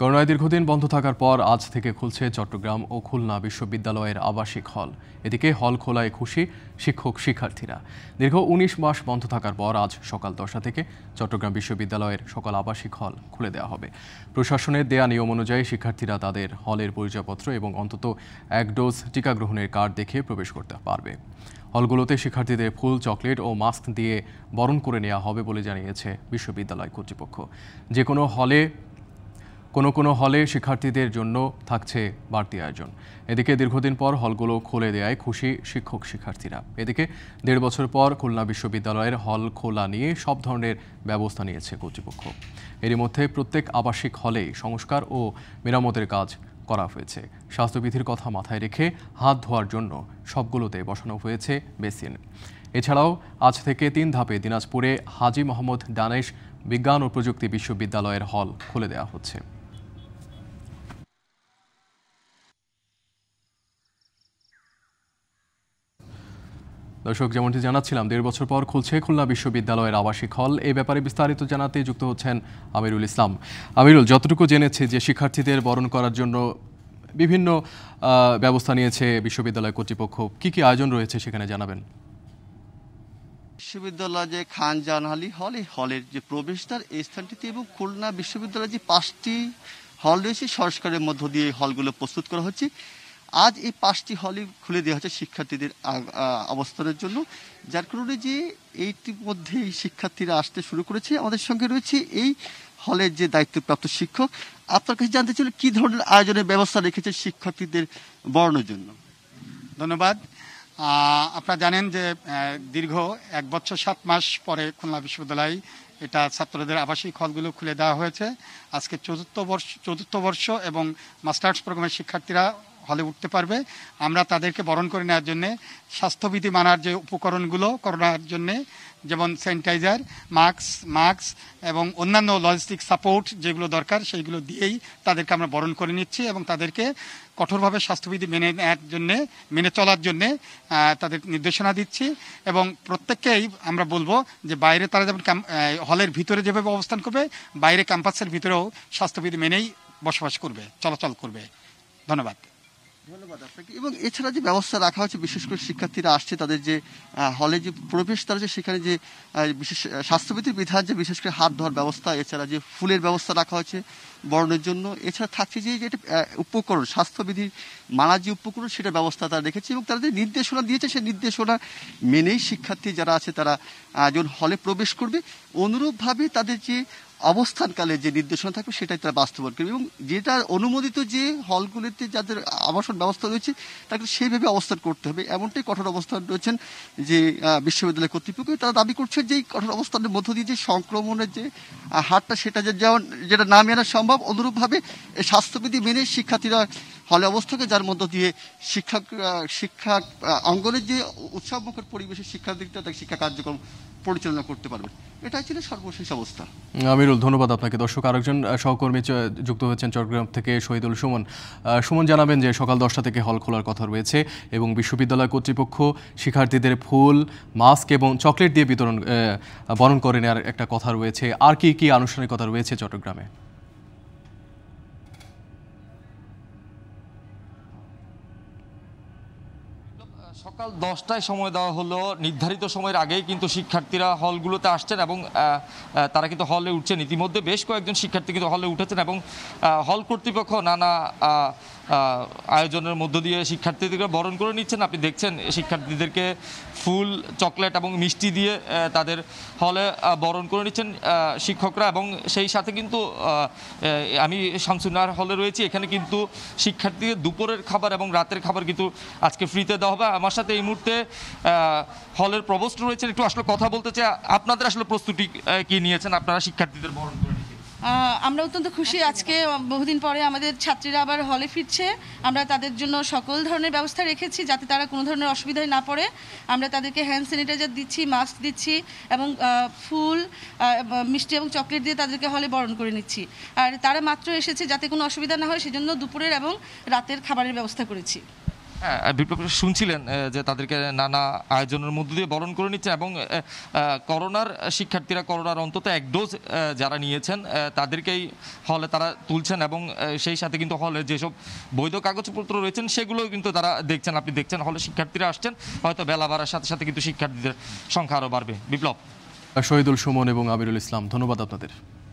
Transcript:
করোনায় দীর্ঘদিন বন্ধ থাকার পর আজ থেকে খুলছে চট্টগ্রাম ও খুলনা বিশ্ববিদ্যালয়ের আবাসিক হল এদিকে হল খোলায় খুশি শিক্ষক শিক্ষার্থীরা দীর্ঘ ১৯ মাস বন্ধ থাকার পর আজ সকাল দশটা থেকে চট্টগ্রাম বিশ্ববিদ্যালয়ের সকল আবাসিক হল খুলে দেওয়া হবে প্রশাসনের দেয়া নিয়ম অনুযায়ী শিক্ষার্থীরা তাদের হলের পরিচয়পত্র এবং অন্তত এক ডোজ টিকা গ্রহণের কার্ড দেখে প্রবেশ করতে পারবে হলগুলোতে শিক্ষার্থীদের ফুল চকলেট ও মাস্ক দিয়ে বরণ করে নেওয়া হবে বলে জানিয়েছে বিশ্ববিদ্যালয় কর্তৃপক্ষ যে কোনো হলে কোনো কোনো হলে শিক্ষার্থীদের জন্য থাকছে বাড়তি আয়োজন এদিকে দীর্ঘদিন পর হলগুলো খুলে দেয় খুশি শিক্ষক শিক্ষার্থীরা এদিকে দেড় বছর পর খুলনা বিশ্ববিদ্যালয়ের হল খোলা নিয়ে সব ধরনের ব্যবস্থা নিয়েছে কর্তৃপক্ষ এরই মধ্যে প্রত্যেক আবাসিক হলে সংস্কার ও মেরামতের কাজ করা হয়েছে স্বাস্থ্যবিধির কথা মাথায় রেখে হাত ধোয়ার জন্য সবগুলোতে বসানো হয়েছে বেসিন এছাড়াও আজ থেকে তিন ধাপে দিনাজপুরে হাজি মোহাম্মদ দানেশ বিজ্ঞান ও প্রযুক্তি বিশ্ববিদ্যালয়ের হল খুলে দেওয়া হচ্ছে দর্শক যেমনটি জানাচ্ছিলাম দেড় বছর পর খুলছে খুলনা বিশ্ববিদ্যালয়ের আবাসিক হল এ ব্যাপারে বিস্তারিত জানাতে যুক্ত হচ্ছেন আমিরুল ইসলাম আমিরুল যতটুকু জেনেছে যে শিক্ষার্থীদের বরণ করার জন্য বিভিন্ন ব্যবস্থা নিয়েছে বিশ্ববিদ্যালয় কর্তৃপক্ষ কি কি আয়োজন রয়েছে সেখানে জানাবেন বিশ্ববিদ্যালয় যে খান জানহালি হল এই হলের যে প্রবেশদ্বার এই স্থানটিতে এবং খুলনা বিশ্ববিদ্যালয়ের যে পাঁচটি হল রয়েছে সংস্কারের মধ্য দিয়ে হলগুলো প্রস্তুত করা হচ্ছে আজ এই পাঁচটি হলই খুলে দেওয়া হচ্ছে শিক্ষার্থীদের অবস্থানের জন্য যার কারণে যে এইটির মধ্যেই শিক্ষার্থীরা আসতে শুরু করেছে আমাদের সঙ্গে রয়েছে এই হলের যে দায়িত্বপ্রাপ্ত শিক্ষক আপনার কাছে জানতে চাইলে কি ধরনের আয়োজনের ব্যবস্থা রেখেছে শিক্ষার্থীদের বর্ণের জন্য ধন্যবাদ আপনারা জানেন যে দীর্ঘ এক বছর সাত মাস পরে খুলনা বিশ্ববিদ্যালয় এটা ছাত্রদের আবাসিক হলগুলো খুলে দেওয়া হয়েছে আজকে চতুর্থ বর্ষ চতুর্থ বর্ষ এবং মাস্টার্স প্রোগ্রামের শিক্ষার্থীরা হলে উঠতে পারবে আমরা তাদেরকে বরণ করে নেওয়ার জন্যে স্বাস্থ্যবিধি মানার যে উপকরণগুলো করোনার জন্যে যেমন স্যানিটাইজার মাস্ক মাস্ক এবং অন্যান্য লজিস্টিক সাপোর্ট যেগুলো দরকার সেইগুলো দিয়েই তাদেরকে আমরা বরণ করে নিচ্ছি এবং তাদেরকে কঠোরভাবে স্বাস্থ্যবিধি মেনে নেওয়ার জন্যে মেনে চলার জন্যে তাদের নির্দেশনা দিচ্ছি এবং প্রত্যেককেই আমরা বলবো যে বাইরে তারা যেমন হলের ভিতরে যেভাবে অবস্থান করবে বাইরে ক্যাম্পাসের ভিতরেও স্বাস্থ্যবিধি মেনেই বসবাস করবে চলাচল করবে ধন্যবাদ ধন্যবাদ আপনাকে এবং এছাড়া যে ব্যবস্থা রাখা হয়েছে বিশেষ করে শিক্ষার্থীরা আসছে তাদের যে হলে যে প্রবেশ তারা যে সেখানে যে বিশেষ স্বাস্থ্যবিধি বিধান যে বিশেষ করে হাত ধোয়ার ব্যবস্থা এছাড়া যে ফুলের ব্যবস্থা রাখা হয়েছে বরণের জন্য এছাড়া থাকছে যে যেটা উপকরণ স্বাস্থ্যবিধি মারা যে উপকরণ সেটা ব্যবস্থা তারা রেখেছে এবং তারা যে নির্দেশনা দিয়েছে সেই নির্দেশনা মেনেই শিক্ষার্থী যারা আছে তারা যখন হলে প্রবেশ করবে অনুরূপভাবে তাদের যে অবস্থানকালে যে নির্দেশনা থাকবে সেটাই তারা বাস্তবায়ন করবে এবং যেটা অনুমোদিত যে হলগুলিতে যাদের আবাসন ব্যবস্থা রয়েছে তাকে সেইভাবে অবস্থান করতে হবে এমনটাই কঠোর অবস্থান রয়েছেন যে বিশ্ববিদ্যালয় কর্তৃপক্ষ তারা দাবি করছে যে কঠোর অবস্থানের মধ্য দিয়ে যে সংক্রমণের যে হারটা সেটা যেমন যেটা নামিয়ে আনা সম্ভব সম্ভব অনুরূপভাবে স্বাস্থ্যবিধি মেনে শিক্ষার্থীরা হলে অবস্থাকে যার মধ্য দিয়ে শিক্ষা শিক্ষা অঙ্গনের যে উৎসবমুখর পরিবেশে শিক্ষার্থীরা তার শিক্ষা কার্যক্রম পরিচালনা করতে পারবে এটাই ছিল সর্বশেষ অবস্থা আমিরুল ধন্যবাদ আপনাকে দর্শক আরেকজন সহকর্মী যুক্ত হয়েছেন চট্টগ্রাম থেকে শহীদুল সুমন সুমন জানাবেন যে সকাল দশটা থেকে হল খোলার কথা রয়েছে এবং বিশ্ববিদ্যালয় কর্তৃপক্ষ শিক্ষার্থীদের ফুল মাস্ক এবং চকলেট দিয়ে বিতরণ বরণ করে নেওয়ার একটা কথা রয়েছে আর কি কি আনুষ্ঠানিকতা রয়েছে চট্টগ্রামে সকাল দশটায় সময় দেওয়া হলো নির্ধারিত সময়ের আগেই কিন্তু শিক্ষার্থীরা হলগুলোতে আসছেন এবং তারা কিন্তু হলে উঠছেন ইতিমধ্যে বেশ কয়েকজন শিক্ষার্থী কিন্তু হলে উঠেছেন এবং হল কর্তৃপক্ষ নানা আয়োজনের মধ্য দিয়ে শিক্ষার্থীদেরকে বরণ করে নিচ্ছেন আপনি দেখছেন শিক্ষার্থীদেরকে ফুল চকলেট এবং মিষ্টি দিয়ে তাদের হলে বরণ করে নিচ্ছেন শিক্ষকরা এবং সেই সাথে কিন্তু আমি শামসুনার হলে রয়েছি এখানে কিন্তু শিক্ষার্থীদের দুপুরের খাবার এবং রাতের খাবার কিন্তু আজকে ফ্রিতে দেওয়া হবে আমার সাথে এই মুহূর্তে হলের প্রবস্ট রয়েছেন একটু আসলে কথা বলতে চাই আপনাদের আসলে প্রস্তুতি কি নিয়েছেন আপনারা শিক্ষার্থীদের বরণ করে আমরা অত্যন্ত খুশি আজকে বহুদিন পরে আমাদের ছাত্রীরা আবার হলে ফিরছে আমরা তাদের জন্য সকল ধরনের ব্যবস্থা রেখেছি যাতে তারা কোনো ধরনের অসুবিধায় না পড়ে আমরা তাদেরকে হ্যান্ড স্যানিটাইজার দিচ্ছি মাস্ক দিচ্ছি এবং ফুল মিষ্টি এবং চকলেট দিয়ে তাদেরকে হলে বরণ করে নিচ্ছি আর তারা মাত্র এসেছে যাতে কোনো অসুবিধা না হয় সেজন্য দুপুরের এবং রাতের খাবারের ব্যবস্থা করেছি হ্যাঁ বিপ্লব শুনছিলেন যে তাদেরকে নানা আয়োজনের মধ্য দিয়ে বরণ করে নিচ্ছে এবং করোনার শিক্ষার্থীরা করোনার অন্তত এক ডোজ যারা নিয়েছেন তাদেরকেই হলে তারা তুলছেন এবং সেই সাথে কিন্তু হলে যেসব বৈধ কাগজপত্র রয়েছেন সেগুলোও কিন্তু তারা দেখছেন আপনি দেখছেন হলে শিক্ষার্থীরা আসছেন হয়তো বেলা বাড়ার সাথে সাথে কিন্তু শিক্ষার্থীদের সংখ্যা আরও বাড়বে বিপ্লব শহীদুল সুমন এবং আবিরুল ইসলাম ধন্যবাদ আপনাদের